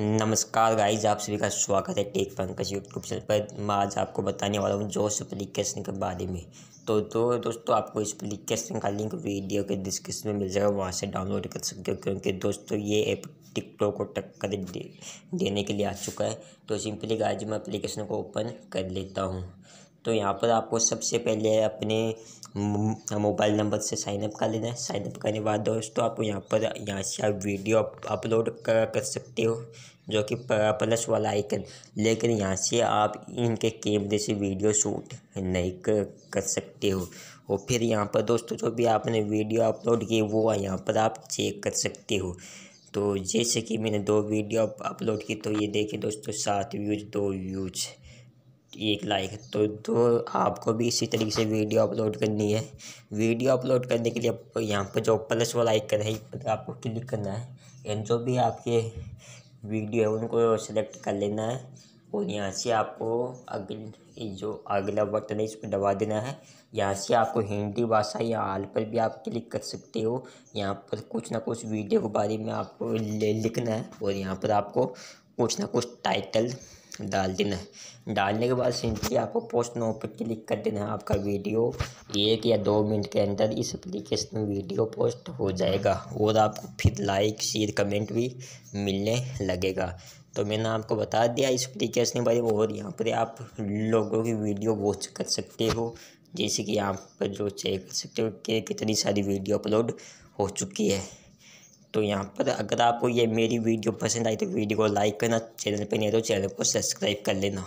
नमस्कार गाइज आप सभी का स्वागत है टेक पंकज यूट्यूब चैनल पर मैं आज आपको बताने वाला हूँ जोश एप्लीकेशन के बारे में तो तो दोस्तों आपको इस एप्लीकेशन का लिंक वीडियो के डिस्क्रिप्शन में मिल जाएगा वहाँ से डाउनलोड कर सकते हो क्योंकि दोस्तों ये ऐप टिकटॉक को टक्कर दे, देने के लिए आ चुका है तो सिंपली गाइज मैं अप्लीकेशन को ओपन कर लेता हूँ तो यहाँ पर आपको सबसे पहले अपने मोबाइल नंबर से साइनअप कर लेना है साइनअप करने के बाद दोस्तों आप यहाँ पर यहाँ से आप वीडियो अपलोड कर, कर सकते हो जो कि प्लस वाला आइकन लेकिन यहाँ से आप इनके कैमरे से वीडियो शूट नहीं कर, कर सकते हो और फिर यहाँ पर दोस्तों जो भी आपने वीडियो अपलोड की वो यहाँ पर आप चेक कर सकते हो तो जैसे कि मैंने दो वीडियो अपलोड की तो ये देखिए दोस्तों सात व्यूज दो व्यूज एक लाइक तो तो आपको भी इसी तरीके से वीडियो अपलोड करनी है वीडियो अपलोड करने के लिए आपको यहाँ पर जो प्लस वाला आइकन है पर आपको क्लिक करना है एंड जो भी आपके वीडियो है उनको सेलेक्ट कर लेना है और यहाँ से आपको अगले जो अगला बटन है इस पर दबा देना है यहाँ से आपको हिंदी भाषा या आल पर भी आप क्लिक कर सकते हो यहाँ पर कुछ ना कुछ वीडियो के बारे में आपको लिखना है और यहाँ पर आपको कुछ ना कुछ टाइटल डाल देना है डालने के बाद सिंपली आपको पोस्ट नो पर क्लिक कर देना है आपका वीडियो एक या दो मिनट के अंदर इस एप्लीकेशन में वीडियो पोस्ट हो जाएगा और आपको फिर लाइक शेयर कमेंट भी मिलने लगेगा तो मैंने आपको बता दिया इस एप्लीकेशन के बारे में और यहाँ पर आप लोगों की वीडियो वॉच कर सकते हो जैसे कि यहाँ पर जो चेक कर सकते हो कि कितनी सारी वीडियो अपलोड हो चुकी है तो यहाँ पर अगर आपको ये मेरी वीडियो पसंद आई तो वीडियो को लाइक करना चैनल पर नहीं तो चैनल को सब्सक्राइब कर लेना